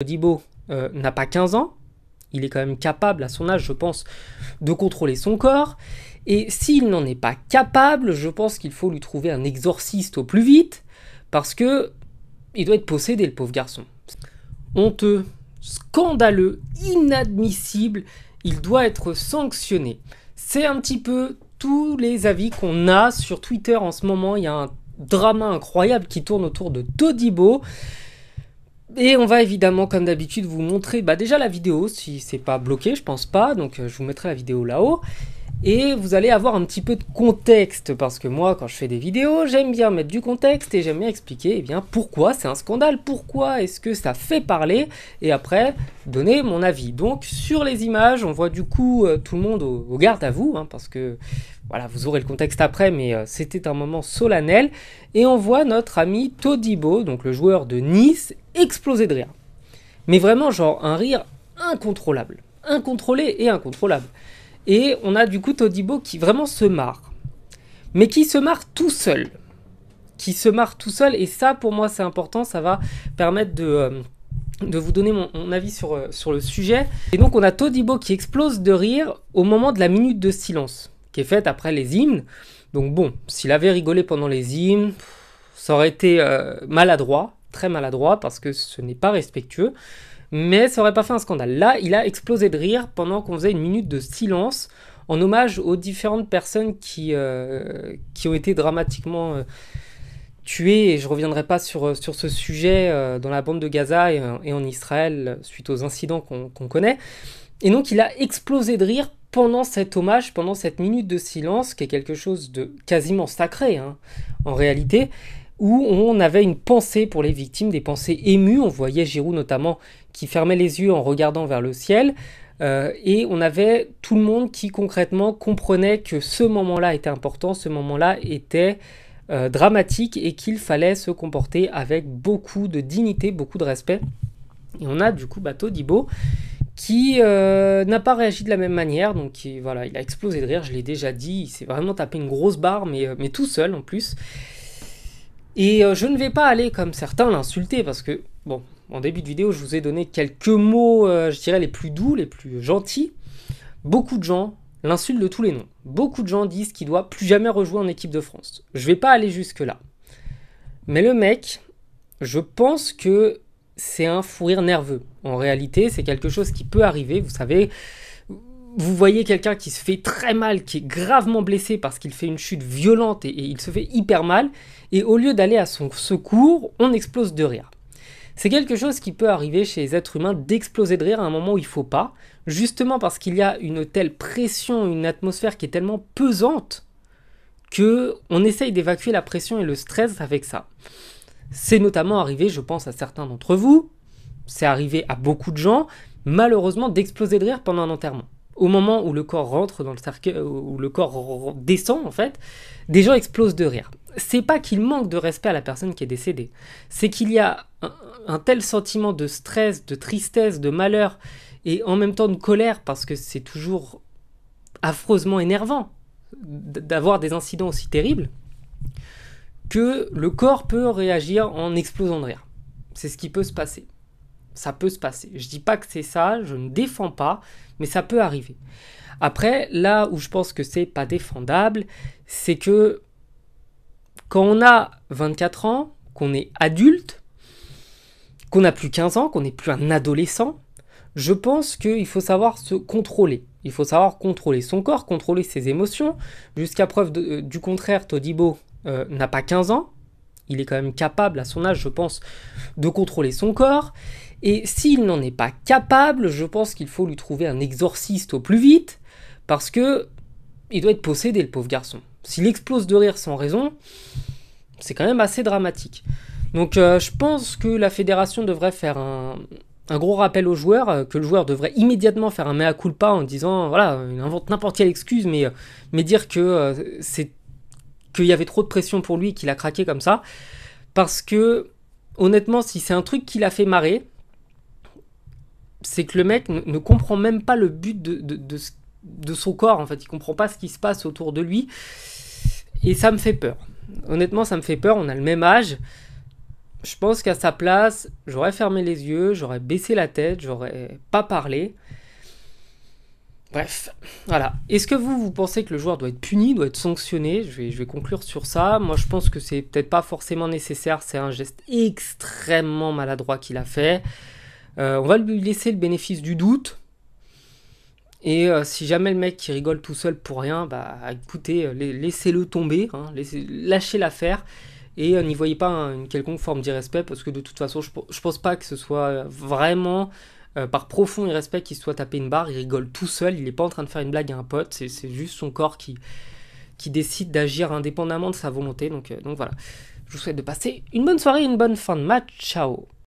Todibo euh, n'a pas 15 ans, il est quand même capable à son âge, je pense, de contrôler son corps. Et s'il n'en est pas capable, je pense qu'il faut lui trouver un exorciste au plus vite, parce que il doit être possédé, le pauvre garçon. Honteux, scandaleux, inadmissible, il doit être sanctionné. C'est un petit peu tous les avis qu'on a sur Twitter en ce moment. Il y a un drama incroyable qui tourne autour de Todibo. Et on va évidemment, comme d'habitude, vous montrer bah, déjà la vidéo, si c'est pas bloqué, je pense pas, donc euh, je vous mettrai la vidéo là-haut. Et vous allez avoir un petit peu de contexte, parce que moi, quand je fais des vidéos, j'aime bien mettre du contexte et j'aime bien expliquer eh bien, pourquoi c'est un scandale, pourquoi est-ce que ça fait parler, et après donner mon avis. Donc sur les images, on voit du coup euh, tout le monde au, garde à vous, hein, parce que voilà, vous aurez le contexte après, mais euh, c'était un moment solennel. Et on voit notre ami Todibo, donc le joueur de Nice, explosé de rire. Mais vraiment, genre, un rire incontrôlable. Incontrôlé et incontrôlable. Et on a du coup Todibo qui vraiment se marre. Mais qui se marre tout seul. Qui se marre tout seul. Et ça, pour moi, c'est important. Ça va permettre de... Euh, de vous donner mon, avis sur, euh, sur le sujet. Et donc on a Todibo qui explose de rire au moment de la minute de silence, qui est faite après les hymnes. Donc bon, s'il avait rigolé pendant les hymnes, ça aurait été euh, maladroit très maladroit parce que ce n'est pas respectueux, mais ça aurait pas fait un scandale. Là, il a explosé de rire pendant qu'on faisait une minute de silence en hommage aux différentes personnes qui, euh, qui ont été dramatiquement euh, tuées, et je reviendrai pas sur, euh, sur ce sujet dans la bande de Gaza et, en Israël suite aux incidents qu'on connaît. Et donc il a explosé de rire pendant cet hommage, pendant cette minute de silence, qui est quelque chose de quasiment sacré hein, en réalité où on avait une pensée pour les victimes, des pensées émues. On voyait Giroud notamment qui fermait les yeux en regardant vers le ciel. Euh, et on avait tout le monde qui concrètement comprenait que ce moment-là était important, ce moment-là était euh, dramatique et qu'il fallait se comporter avec beaucoup de dignité, beaucoup de respect. Et on a du coup Bateau Dibo qui euh, n'a pas réagi de la même manière, donc voilà, il a explosé de rire, je l'ai déjà dit, il s'est vraiment tapé une grosse barre, mais tout seul en plus. Et euh, je ne vais pas aller, comme certains, l'insulter, parce que, bon, en début de vidéo, je vous ai donné quelques mots, euh, je dirais, les plus doux, les plus gentils. Beaucoup de gens l'insultent de tous les noms. Beaucoup de gens disent qu'il doit plus jamais rejouer en équipe de France. Je vais pas aller jusque-là. Mais le mec, je pense que c'est un fou rire nerveux. En réalité, c'est quelque chose qui peut arriver. Vous savez, vous voyez quelqu'un qui se fait très mal, qui est gravement blessé parce qu'il fait une chute violente et, il se fait hyper mal, et au lieu d'aller à son secours, on explose de rire. C'est quelque chose qui peut arriver chez les êtres humains d'exploser de rire à un moment où il ne faut pas, justement parce qu'il y a une telle pression, une atmosphère qui est tellement pesante que on essaye d'évacuer la pression et le stress avec ça. C'est notamment arrivé, je pense, à certains d'entre vous, c'est arrivé à beaucoup de gens, malheureusement, d'exploser de rire pendant un enterrement au moment où le corps rentre dans le euh, où le corps descend en fait, des gens explosent de rire. C'est pas qu'il manque de respect à la personne qui est décédée, c'est qu'il y a un, tel sentiment de stress, de tristesse, de malheur et en même temps de colère parce que c'est toujours affreusement énervant d'avoir des incidents aussi terribles que le corps peut réagir en explosant de rire. C'est ce qui peut se passer ça peut se passer. Je dis pas que c'est ça, je ne défends pas, mais ça peut arriver. Après, là où je pense que c'est pas défendable, c'est que quand on a 24 ans, qu'on est adulte, qu'on n'a plus 15 ans, qu'on n'est plus un adolescent, je pense qu'il faut savoir se contrôler. Il faut savoir contrôler son corps, contrôler ses émotions. Jusqu'à preuve euh, du contraire, Todibo euh, n'a pas 15 ans, il est quand même capable, à son âge, je pense, de contrôler son corps. Et s'il n'en est pas capable, je pense qu'il faut lui trouver un exorciste au plus vite, parce que il doit être possédé, le pauvre garçon. S'il explose de rire sans raison, c'est quand même assez dramatique. Donc euh, je pense que la fédération devrait faire un, gros rappel aux joueurs, euh, que le joueur devrait immédiatement faire un mea culpa en disant, voilà, il invente n'importe quelle excuse, mais, euh, mais dire que c'est qu'il y avait trop de pression pour lui qu'il a craqué comme ça. Parce que, honnêtement, si c'est un truc qui l'a fait marrer, c'est que le mec ne comprend même pas le but de, son corps, en fait. Il comprend pas ce qui se passe autour de lui. Et ça me fait peur. Honnêtement, ça me fait peur. On a le même âge. Je pense qu'à sa place, j'aurais fermé les yeux, j'aurais baissé la tête, j'aurais pas parlé. Bref, voilà. Est-ce que vous, vous pensez que le joueur doit être puni, doit être sanctionné je vais, je vais conclure sur ça. Moi, je pense que c'est peut-être pas forcément nécessaire. C'est un geste extrêmement maladroit qu'il a fait. Euh, on va lui laisser le bénéfice du doute. Et euh, si jamais le mec qui rigole tout seul pour rien, bah écoutez, euh, laissez-le tomber, hein. lâchez l'affaire et n'y voyez pas une quelconque forme d'irrespect parce que de toute façon, je, je pense pas que ce soit vraiment euh, par profond irrespect qu'il soit tapé une barre, il rigole tout seul, il n'est pas en train de faire une blague à un pote, c'est, juste son corps qui, qui décide d'agir indépendamment de sa volonté. Donc, euh, donc voilà. Je vous souhaite de passer une bonne soirée, une bonne fin de match. Ciao